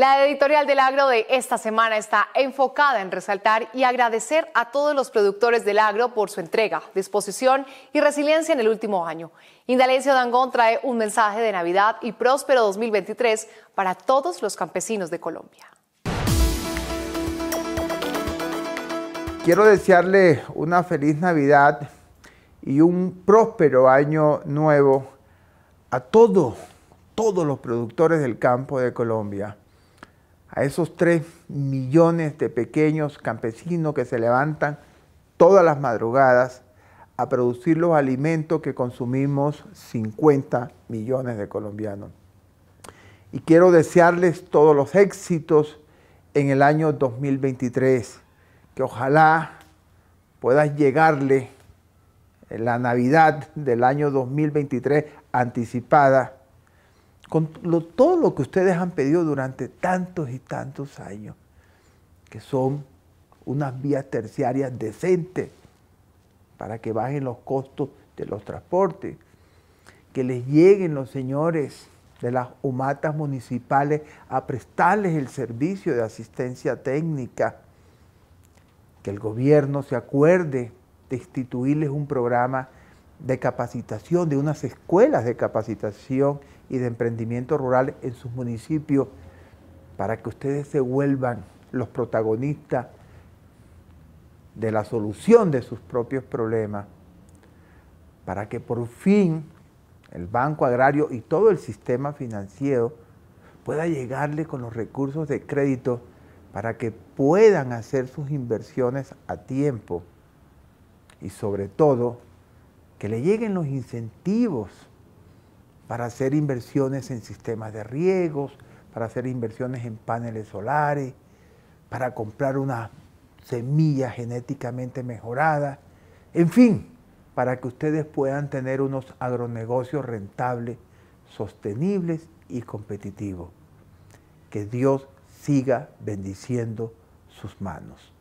La editorial del agro de esta semana está enfocada en resaltar y agradecer a todos los productores del agro por su entrega, disposición y resiliencia en el último año. Indalecio Dangón trae un mensaje de Navidad y próspero 2023 para todos los campesinos de Colombia. Quiero desearle una feliz Navidad y un próspero año nuevo a todos, todos los productores del campo de Colombia a esos tres millones de pequeños campesinos que se levantan todas las madrugadas a producir los alimentos que consumimos 50 millones de colombianos. Y quiero desearles todos los éxitos en el año 2023, que ojalá puedas llegarle la Navidad del año 2023 anticipada con todo lo que ustedes han pedido durante tantos y tantos años, que son unas vías terciarias decentes para que bajen los costos de los transportes, que les lleguen los señores de las humatas municipales a prestarles el servicio de asistencia técnica, que el gobierno se acuerde de instituirles un programa de capacitación, de unas escuelas de capacitación y de emprendimiento rural en sus municipios para que ustedes se vuelvan los protagonistas de la solución de sus propios problemas, para que por fin el Banco Agrario y todo el sistema financiero pueda llegarle con los recursos de crédito para que puedan hacer sus inversiones a tiempo y sobre todo que le lleguen los incentivos para hacer inversiones en sistemas de riegos, para hacer inversiones en paneles solares, para comprar una semilla genéticamente mejorada, en fin, para que ustedes puedan tener unos agronegocios rentables, sostenibles y competitivos. Que Dios siga bendiciendo sus manos.